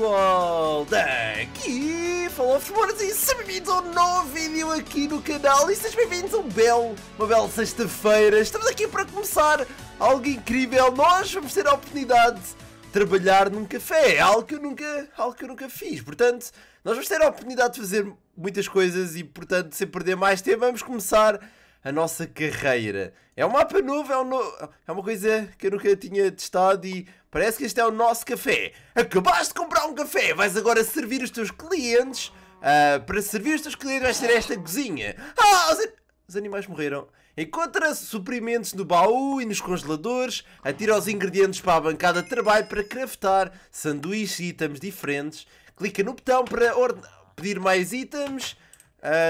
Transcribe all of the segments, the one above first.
pessoal, daqui falou Fumoras e sejam bem-vindos a um novo vídeo aqui no canal e sejam bem-vindos a um belo, uma bela sexta-feira. Estamos aqui para começar algo incrível, nós vamos ter a oportunidade de trabalhar num café, é algo que eu nunca, algo que eu nunca fiz, portanto nós vamos ter a oportunidade de fazer muitas coisas e portanto sem perder mais tempo vamos começar a nossa carreira. É um mapa novo, é, um no... é uma coisa que eu nunca tinha testado e Parece que este é o nosso café. Acabaste de comprar um café, vais agora servir os teus clientes. Uh, para servir os teus clientes vais ter esta cozinha. Ah, os, os animais morreram. Encontra suprimentos no baú e nos congeladores, atira os ingredientes para a bancada de trabalho para craftar sanduíches e itens diferentes, clica no botão para pedir mais itens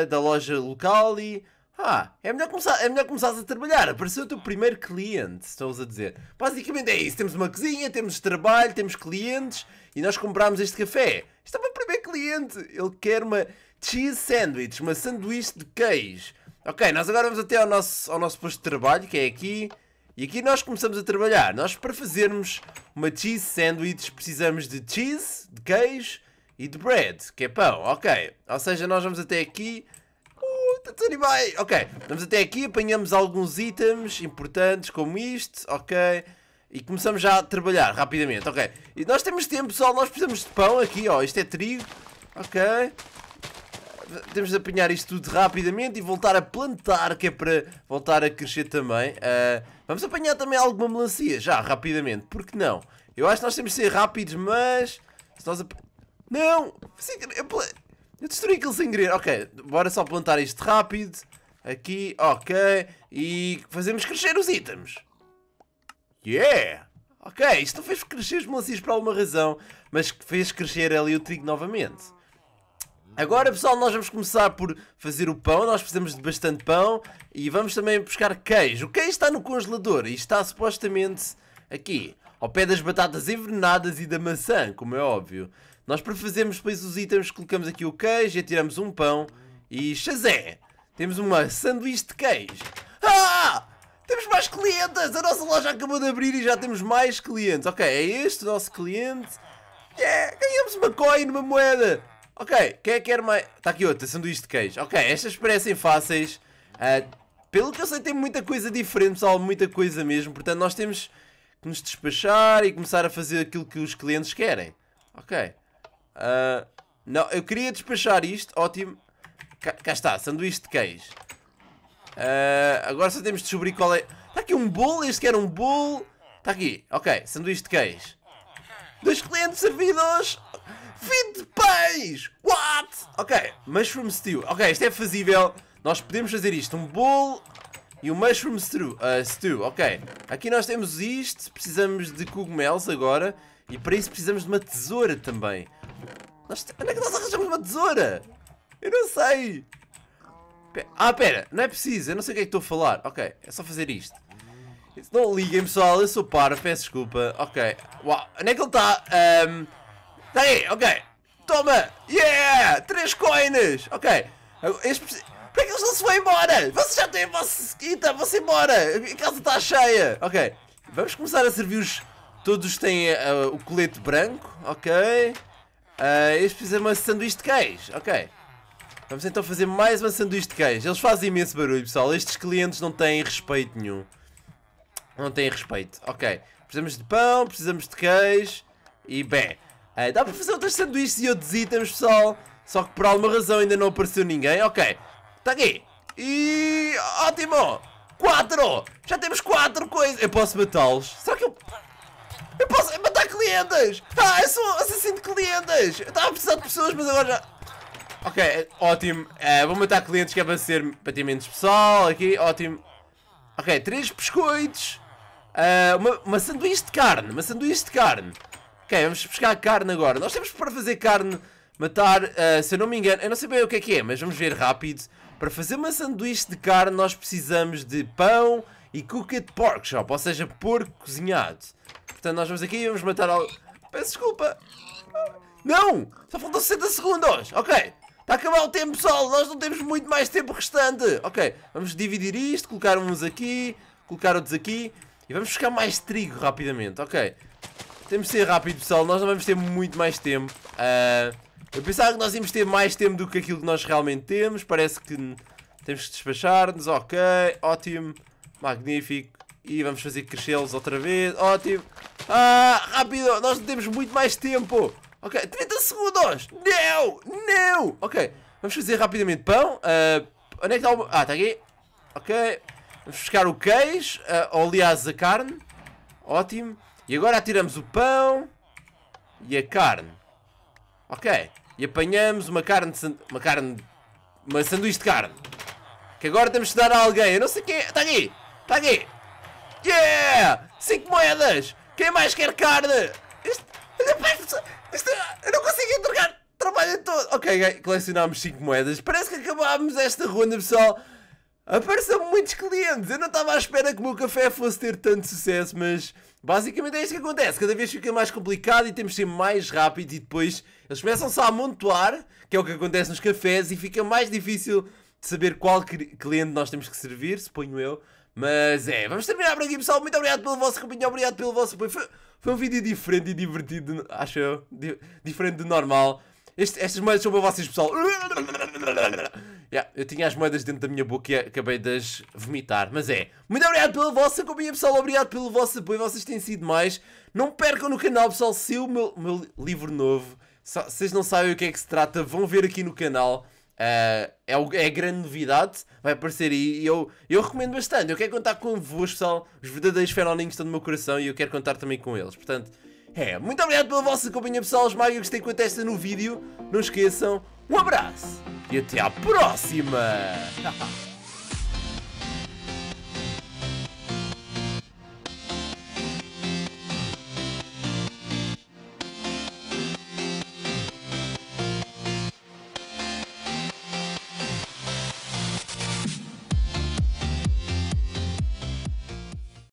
uh, da loja local e ah, é melhor, começar, é melhor começares a trabalhar. Apareceu o teu primeiro cliente, estou a dizer. Basicamente é isso: temos uma cozinha, temos trabalho, temos clientes e nós comprámos este café. Isto é o meu primeiro cliente. Ele quer uma cheese sandwich, uma sanduíche de queijo. Ok, nós agora vamos até ao nosso, ao nosso posto de trabalho, que é aqui. E aqui nós começamos a trabalhar. Nós, para fazermos uma cheese sandwich, precisamos de cheese, de queijo e de bread, que é pão. Ok, ou seja, nós vamos até aqui tantos animais. Ok, vamos até aqui, apanhamos alguns itens importantes como isto, ok. E começamos já a trabalhar rapidamente, ok. E nós temos tempo, pessoal, nós precisamos de pão aqui, ó. Isto é trigo, ok. Temos de apanhar isto tudo rapidamente e voltar a plantar, que é para voltar a crescer também. Uh, vamos apanhar também alguma melancia, já, rapidamente, porque não? Eu acho que nós temos de ser rápidos, mas... Se nós... Não! Eu, eu destruí aquilo sem querer. Ok, bora só plantar isto rápido. Aqui, ok. E fazemos crescer os itens. Yeah! Ok, isto não fez crescer os melancias por alguma razão, mas fez crescer ali o trigo novamente. Agora, pessoal, nós vamos começar por fazer o pão. Nós precisamos de bastante pão. E vamos também buscar queijo. O queijo está no congelador e está supostamente aqui. Ao pé das batatas envenenadas e da maçã, como é óbvio. Nós para fazermos depois os itens colocamos aqui o queijo, atiramos um pão e chazé! Temos uma sanduíche de queijo. Ah! Temos mais clientes! A nossa loja acabou de abrir e já temos mais clientes. Ok, é este o nosso cliente. Yeah, é, ganhamos uma coin, uma moeda. Ok, quem é que quer mais? Está aqui outra, sanduíche de queijo. Ok, estas parecem fáceis. Uh, pelo que eu sei tem muita coisa diferente, pessoal, muita coisa mesmo. Portanto, nós temos que nos despachar e começar a fazer aquilo que os clientes querem. Ok. Uh, não, eu queria despachar isto. Ótimo. Cá, cá está, sanduíche de queijo. Uh, agora só temos de descobrir qual é... Está aqui um bolo, este que era um bolo. Está aqui, ok, sanduíche de queijo. Dois clientes servidos. 20 pães! What? Ok, mushroom stew. Ok, isto é fazível. Nós podemos fazer isto. Um bolo e um mushroom stew. Uh, stew. Ok, aqui nós temos isto. Precisamos de cogumelos agora. E para isso precisamos de uma tesoura também. Nós, onde é que nós arranjamos uma tesoura? Eu não sei. Ah, pera, não é preciso, eu não sei o que é que estou a falar. Ok, é só fazer isto. Não liguem, pessoal, eu sou para, peço desculpa. Ok, uau, onde é que ele está? Um, está aí, ok. Toma! Yeah! Três coins! Ok. Este... Por é que eles não se vão embora? Vocês já têm a vossa sequita, vão-se embora! A casa está cheia! Ok. Vamos começar a servir os... Todos têm uh, o colete branco, ok. Uh, eles precisam de uma sanduíche de queijo. Ok. Vamos então fazer mais uma sanduíche de queijo. Eles fazem imenso barulho, pessoal. Estes clientes não têm respeito nenhum. Não têm respeito. Ok. Precisamos de pão, precisamos de queijo. E bem. Uh, dá para fazer outras sanduíches e outros itens, pessoal. Só que por alguma razão ainda não apareceu ninguém. Ok. Está aqui. E... Ótimo. Quatro. Já temos quatro coisas. Eu posso matá-los clientes! Ah, eu sou assassino de clientes. Eu estava a precisar de pessoas, mas agora já... Ok, ótimo. Uh, vou matar clientes que é para, ser, para ter menos pessoal aqui, ótimo. Ok, três biscoitos. Uh, uma, uma sanduíche de carne, uma sanduíche de carne. Ok, vamos buscar carne agora. Nós temos para fazer carne, matar, uh, se eu não me engano, eu não sei bem o que é que é, mas vamos ver rápido. Para fazer uma sanduíche de carne nós precisamos de pão e de pork shop, ou seja, porco cozinhado. Portanto, nós vamos aqui e vamos matar ao Peço desculpa. Não! Só faltam 60 segundos. Ok. Está a acabar o tempo, pessoal. Nós não temos muito mais tempo restante. Ok. Vamos dividir isto, colocar uns aqui, colocar outros aqui. E vamos buscar mais trigo rapidamente. Ok. Temos de ser rápido, pessoal. Nós não vamos ter muito mais tempo. Uh, eu pensava que nós íamos ter mais tempo do que aquilo que nós realmente temos. Parece que temos que despachar-nos. Ok. Ótimo. Magnífico. E vamos fazer crescê-los outra vez. Ótimo. Ah, rápido. Nós não temos muito mais tempo. Ok, 30 segundos. Não, não. Ok, vamos fazer rapidamente pão. Uh, onde é que está o... Ah, está aqui. Ok. Vamos buscar o queijo. Uh, ou, aliás, a carne. Ótimo. E agora atiramos o pão. E a carne. Ok. E apanhamos uma carne... San... Uma carne... Uma sanduíche de carne. Que agora temos de dar a alguém. Eu não sei quem... É. Está aqui. Está aqui. Yeah! 5 é? moedas! Quem mais quer carne? Isto, isto, é isto, eu não consigo entregar trabalho todo. Ok, colecionámos 5 moedas. Parece que acabámos esta ronda, pessoal. Apareceram muitos clientes. Eu não estava à espera que o meu café fosse ter tanto sucesso, mas basicamente é isto que acontece. Cada vez fica mais complicado e temos de ser mais rápidos e depois eles começam-se a amontoar, que é o que acontece nos cafés, e fica mais difícil de saber qual cliente nós temos que servir, suponho eu. Mas é, vamos terminar por aqui, pessoal. Muito obrigado pelo vosso companhia, obrigado pelo vosso apoio. Foi, foi, um vídeo diferente e divertido, acho eu. Di, diferente do normal. Este, estas moedas são para vocês, pessoal. Yeah, eu tinha as moedas dentro da minha boca e acabei de as vomitar. Mas é, muito obrigado pela vossa companhia, pessoal. Obrigado pelo vosso apoio. Vocês têm sido mais. Não percam no canal, pessoal. Se o meu, meu livro novo, se vocês não sabem o que é que se trata, vão ver aqui no canal. Uh, é, o, é a grande novidade, vai aparecer e, e eu, eu recomendo bastante. Eu quero contar convosco, pessoal, os verdadeiros fenoninhos estão no meu coração e eu quero contar também com eles. Portanto, é, muito obrigado pela vossa companhia, pessoal. magos que têm com esta no vídeo. Não esqueçam, um abraço e até à próxima!